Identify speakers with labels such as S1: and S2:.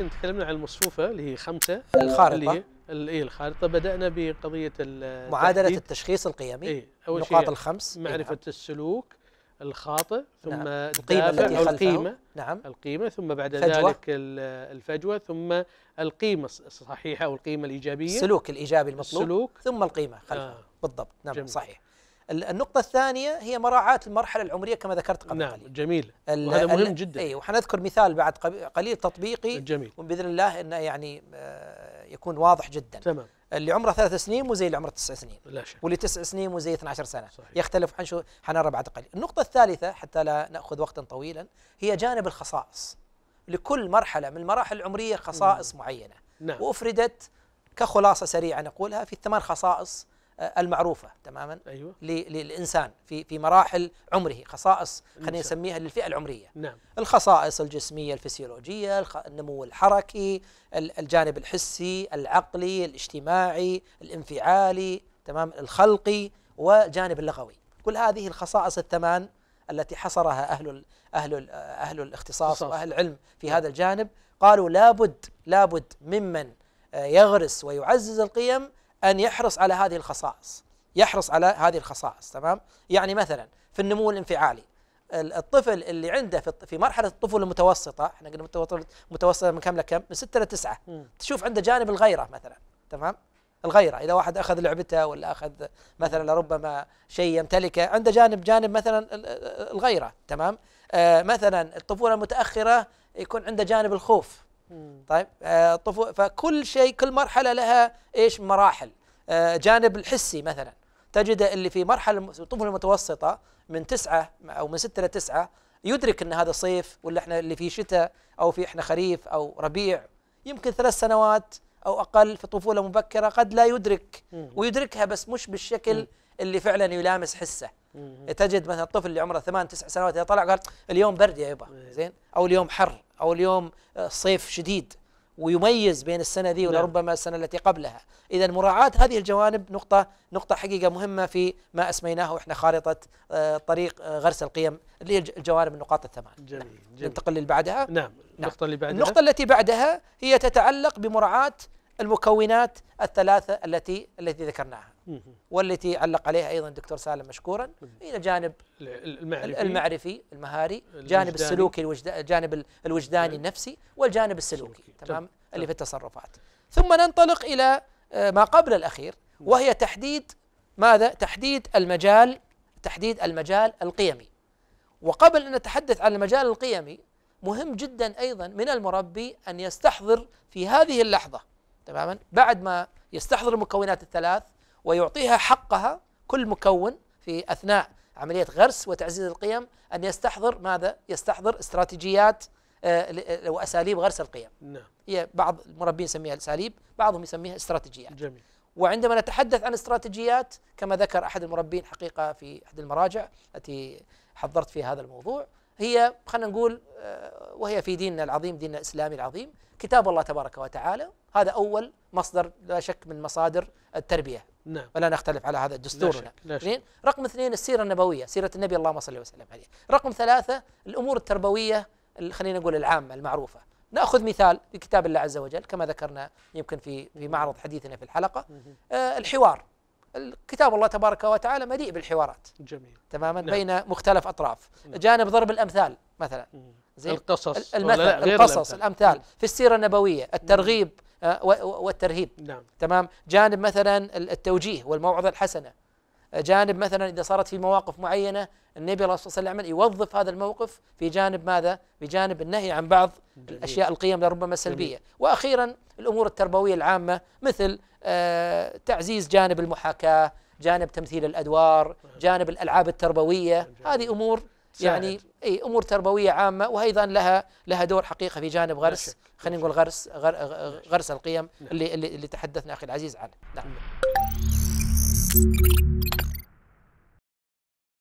S1: لكن تكلمنا عن المصفوفه اللي هي خمسه الخارطه اللي هي اي الخارطه بدانا بقضيه معادله التشخيص القيمي إيه اول النقاط شيء الخمس إيه، معرفه إيه؟ السلوك الخاطئ نعم. ثم نعم. القيمه التي خلفه القيمه نعم القيمه ثم بعد فجوة. ذلك الفجوه ثم القيمه الصحيحه او القيمه الايجابيه السلوك الايجابي المطلوب السلوك ثم القيمه خلفه آه. بالضبط نعم جميل. صحيح النقطة الثانية هي مراعاة المرحلة العمرية كما ذكرت قبل نعم قليل. جميل وهذا مهم جدا اي وحنذكر مثال بعد قليل تطبيقي جميل وبإذن الله انه يعني آه، يكون واضح جدا تمام اللي عمره ثلاث سنين مو زي اللي عمره تسع سنين لا شك واللي تسع سنين مو زي 12 سنة صحيح. يختلف حنشو حنرى بعد قليل النقطة الثالثة حتى لا نأخذ وقتا طويلا هي جانب الخصائص لكل مرحلة من المراحل العمرية خصائص مم. معينة نعم. وأفردت كخلاصة سريعة نقولها في الثمان خصائص آه، المعروفه تماما أيوة. للانسان في في مراحل عمره خصائص خلينا نسميها للفئه العمريه نعم. الخصائص الجسميه الفسيولوجيه النمو الحركي الجانب الحسي العقلي الاجتماعي الانفعالي تمام الخلقي وجانب اللغوي كل هذه الخصائص الثمان التي حصرها اهل الـ اهل الـ اهل الاختصاص واهل العلم في هذا الجانب قالوا لابد لابد ممن آه، يغرس ويعزز القيم أن يحرص على هذه الخصائص يحرص على هذه الخصائص تمام يعني مثلا في النمو الانفعالي الطفل اللي عنده في مرحله الطفوله المتوسطه احنا قلنا متوسطه من كم لكم من 6 ل 9 تشوف عنده جانب الغيره مثلا تمام الغيره اذا واحد اخذ لعبته ولا اخذ مثلا لربما شيء يمتلكه عنده جانب جانب مثلا الغيره تمام آه مثلا الطفوله المتاخره يكون عنده جانب الخوف طيب آه، طفو فكل شيء كل مرحله لها ايش مراحل آه، جانب الحسي مثلا تجد اللي في مرحله الطفوله المتوسطه من تسعة او من ستة لتسعة يدرك ان هذا صيف ولا احنا اللي في شتاء او في احنا خريف او ربيع يمكن ثلاث سنوات او اقل في طفوله مبكره قد لا يدرك ويدركها بس مش بالشكل اللي فعلا يلامس حسه تجد مثلا الطفل اللي عمره ثمان تسع سنوات اذا طلع قال اليوم برد يا يبا إيه. زين او اليوم حر أو اليوم آه، صيف شديد ويميز بين السنة ذي نعم. ولربما السنة التي قبلها إذا مراعاة هذه الجوانب نقطة نقطة حقيقة مهمة في ما أسميناه إحنا خارطة آه، طريق آه، غرس القيم اللي هي الجوانب النقاط الثمان جميل, نعم. جميل. ننتقل اللي بعدها نعم،, نعم النقطة اللي بعدها النقطة التي بعدها هي تتعلق بمراعاة المكونات الثلاثة التي التي ذكرناها والتي علق عليها ايضا الدكتور سالم مشكورا الى جانب المعرفي المعرفي المهاري جانب السلوكي الجانب الوجداني نعم. النفسي والجانب السلوكي تمام اللي في التصرفات ثم ننطلق الى آه، ما قبل الاخير نعم. وهي تحديد ماذا تحديد المجال تحديد المجال القيمي وقبل ان نتحدث عن المجال القيمي مهم جدا ايضا من المربي ان يستحضر في هذه اللحظه تماما بعد ما يستحضر المكونات الثلاث ويعطيها حقها كل مكون في اثناء عمليه غرس وتعزيز القيم ان يستحضر ماذا؟ يستحضر استراتيجيات آه، واساليب غرس القيم. نعم. هي بعض المربين يسميها اساليب، بعضهم يسميها استراتيجيات. جميل. وعندما نتحدث عن استراتيجيات كما ذكر احد المربين حقيقه في احد المراجع التي حضرت فيها هذا الموضوع هي خلينا نقول آه، وهي في ديننا العظيم ديننا الاسلامي العظيم كتاب الله تبارك وتعالى هذا اول مصدر لا شك من مصادر التربيه نعم. ولا نختلف على هذا الدستور دستورنا اثنين رقم اثنين السيرة النبوية سيرة النبي اللهم صل وسلم عليه رقم ثلاثة الأمور التربوية خلينا نقول العامة المعروفة ناخذ مثال في كتاب الله عز وجل كما ذكرنا يمكن في في معرض حديثنا في الحلقه آه الحوار كتاب الله تبارك وتعالى مليء بالحوارات جميل تماما نعم. بين مختلف اطراف نعم. جانب ضرب الامثال مثلا زي القصص المثل القصص الامثال في السيره النبويه الترغيب آه، والترهيب نعم. تمام جانب مثلا التوجيه والموعظة الحسنة آه، جانب مثلا إذا صارت في مواقف معينة النبي صلى الله عليه وسلم يوظف هذا الموقف في جانب ماذا؟ في جانب النهي عن بعض جميل. الأشياء القيم لربما السلبية وأخيرا الأمور التربوية العامة مثل آه تعزيز جانب المحاكاة جانب تمثيل الأدوار نعم. جانب الألعاب التربوية هذه أمور يعني اي امور تربويه عامه وايضا لها لها دور حقيقه في جانب غرس خلينا نقول غرس غرس القيم نعم. اللي اللي تحدثنا اخي العزيز عنه نعم